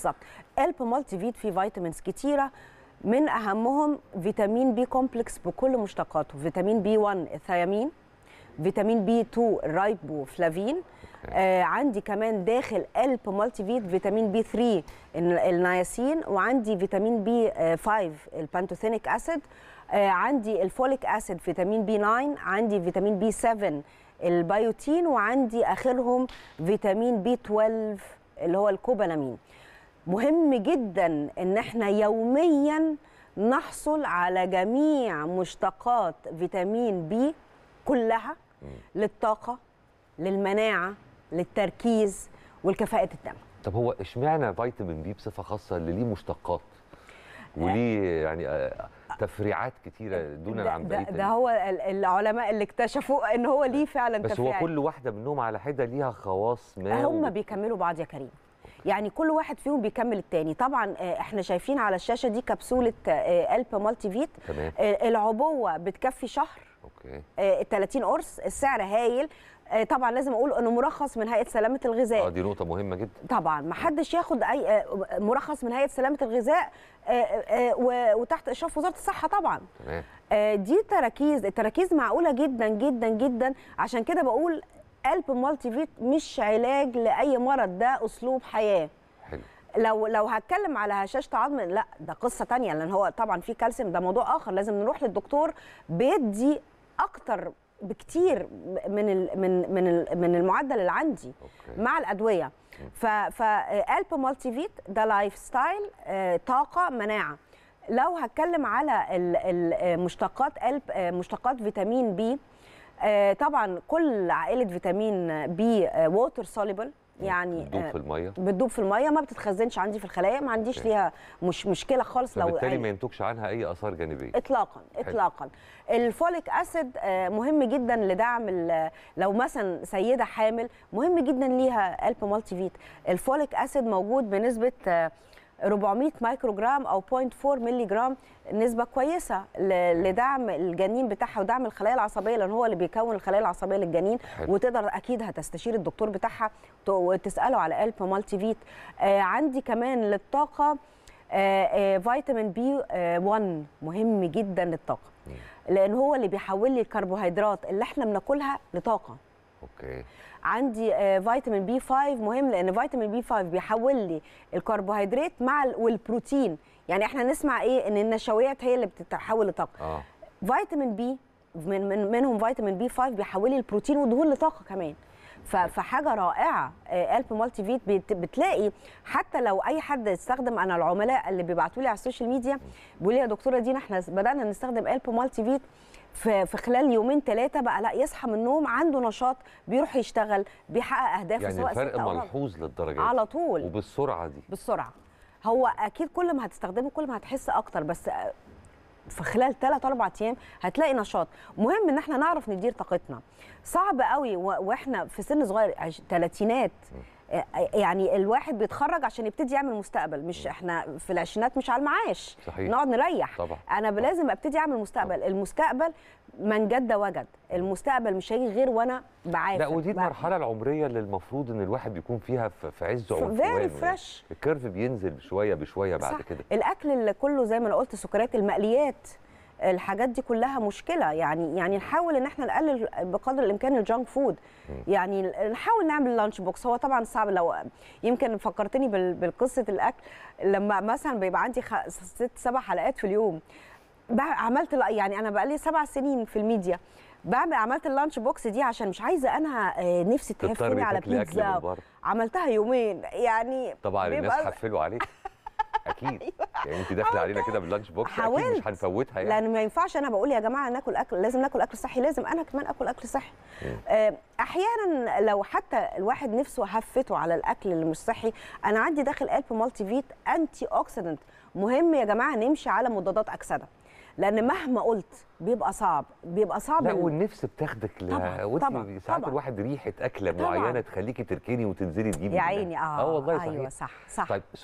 بالظبط الب مالتي فيت فيه فيتامينز كتيره من اهمهم فيتامين بي كومبلكس بكل مشتقاته فيتامين بي 1 الثيامين فيتامين بي 2 الرايبوفلافين آه عندي كمان داخل الب مالتي فيت فيتامين بي 3 النياسين وعندي فيتامين بي 5 البانتوثينيك اسيد آه عندي الفوليك اسيد فيتامين بي 9 عندي فيتامين بي 7 البيوتين وعندي اخرهم فيتامين بي 12 اللي هو الكوبالامين مهم جدا ان احنا يوميا نحصل على جميع مشتقات فيتامين بي كلها للطاقه للمناعه للتركيز والكفاءه الدم طب هو اشمعنى فيتامين بي بصفه خاصه اللي ليه مشتقات آه. وليه يعني آه، تفريعات كتيره دون عن ده, ده هو العلماء اللي اكتشفوا ان هو ليه فعلا بس تفريعات بس هو كل واحده منهم على حده ليها خواص ما هم و... بيكملوا بعض يا كريم يعني كل واحد فيهم بيكمل التاني طبعا آه، احنا شايفين على الشاشه دي كبسوله آه، آه، الب مالتي فيت تمام. العبوه بتكفي شهر اوكي 30 قرص السعر هايل طبعا لازم اقول انه مرخص من هيئه سلامه الغذاء اه دي نقطه مهمه جدا طبعا ما حدش ياخد اي مرخص من هيئه سلامه الغذاء وتحت اشراف وزاره الصحه طبعا تمام دي تراكيز التراكيز معقوله جدا جدا جدا عشان كده بقول قلب مالتي فيت مش علاج لاي مرض ده اسلوب حياه حلو لو لو هتكلم على هشاشه عظم لا ده قصه تانية لان هو طبعا في كالسيوم ده موضوع اخر لازم نروح للدكتور بيدي اكتر بكتير من من من من المعدل اللي عندي أوكي. مع الادويه ف الب مالتي فيت ده لايف ستايل آه، طاقه مناعه لو هتكلم على آه، مشتقات قلب آه، مشتقات فيتامين بي آه، طبعا كل عائله فيتامين بي ووتر سوليبل يعني آه، بتدوب في الميه بتدوب في الميه ما بتتخزنش عندي في الخلايا ما عنديش ليها مش مشكله خالص لو بالتالي ما ينتجش عنها اي اثار جانبيه اطلاقا اطلاقا الفوليك اسيد آه، مهم جدا لدعم لو مثلا سيده حامل مهم جدا ليها قلب مالتي فيت الفوليك اسيد موجود بنسبه 400 مايكرو جرام او 0.4 مللي جرام نسبه كويسه لدعم الجنين بتاعها ودعم الخلايا العصبيه لان هو اللي بيكون الخلايا العصبيه للجنين حلو. وتقدر اكيد هتستشير الدكتور بتاعها وتساله على الف مالتي فيت آه عندي كمان للطاقه آه فيتامين بي 1 مهم جدا للطاقه لان هو اللي بيحول لي الكربوهيدرات اللي احنا بناكلها لطاقه اوكي عندي آه، فيتامين بي 5 مهم لان فيتامين بي 5 بيحول لي الكربوهيدرات مع والبروتين يعني احنا نسمع ايه ان النشويات هي اللي بتتحول لطاقه آه. فيتامين بي من من منهم فيتامين بي 5 بيحول لي البروتين والدهون لطاقه كمان فحاجه رائعه الب مالتي فيت بتلاقي حتى لو اي حد استخدم انا العملاء اللي بيبعتوا لي على السوشيال ميديا بيقولوا لي يا دكتوره دينا احنا بدانا نستخدم الب مالتي فيت في خلال يومين ثلاثه بقى لا يصحى من النوم عنده نشاط بيروح يشتغل بيحقق اهدافه يعني سواء الفرق ملحوظ للدرجه دي على طول وبالسرعه دي بالسرعه هو اكيد كل ما هتستخدمه كل ما هتحس اكتر بس في خلال ثلاث أربع ايام هتلاقي نشاط مهم ان احنا نعرف ندير طاقتنا صعب قوي واحنا في سن صغير ثلاثينات يعني الواحد بيتخرج عشان يبتدي يعمل مستقبل مش احنا في العشرينات مش على المعاش صحيح. نقعد نريح طبعا. انا لازم ابتدي اعمل مستقبل طبعا. المستقبل من جد وجد المستقبل مش هيجي غير وانا بعافر لا ودي المرحله العمريه اللي المفروض ان الواحد بيكون فيها في عز عمره فريش يعني. الكيرف بينزل شويه بشويه بعد صح. كده الاكل اللي كله زي ما انا قلت سكريات المقليات الحاجات دي كلها مشكله يعني يعني نحاول ان احنا نقلل بقدر الامكان الجانك فود يعني نحاول نعمل لانش بوكس هو طبعا صعب لو يمكن فكرتني بالقصه الاكل لما مثلا بيبقى عندي ست سبع حلقات في اليوم عملت يعني انا بقالي سبع سنين في الميديا بعمل عملت اللانش بوكس دي عشان مش عايزه انا آه، نفسي تهفني على بيتزا عملتها يومين يعني طبعا الناس حفلوا عليك اكيد أيوة. يعني انت داخله علينا كده باللانش بوكس حاولت. اكيد مش هنفوتها يعني لان ما ينفعش انا بقول يا جماعه ناكل اكل لازم ناكل اكل صحي لازم انا كمان اكل اكل صحي آه، احيانا لو حتى الواحد نفسه هفته على الاكل اللي مش صحي انا عندي داخل قلب مالتي فيت انتي اوكسيدنت مهم يا جماعه نمشي على مضادات اكسده لان مهما قلت بيبقى صعب بيبقى صعب لا والنفس بتاخدك ل... طبعا ساعات الواحد ريحه اكله معينه تخليكي تركني وتنزلي تجيبي يا عيني اه, آه والله أيوة، صحيح. ايوه صح صح طيب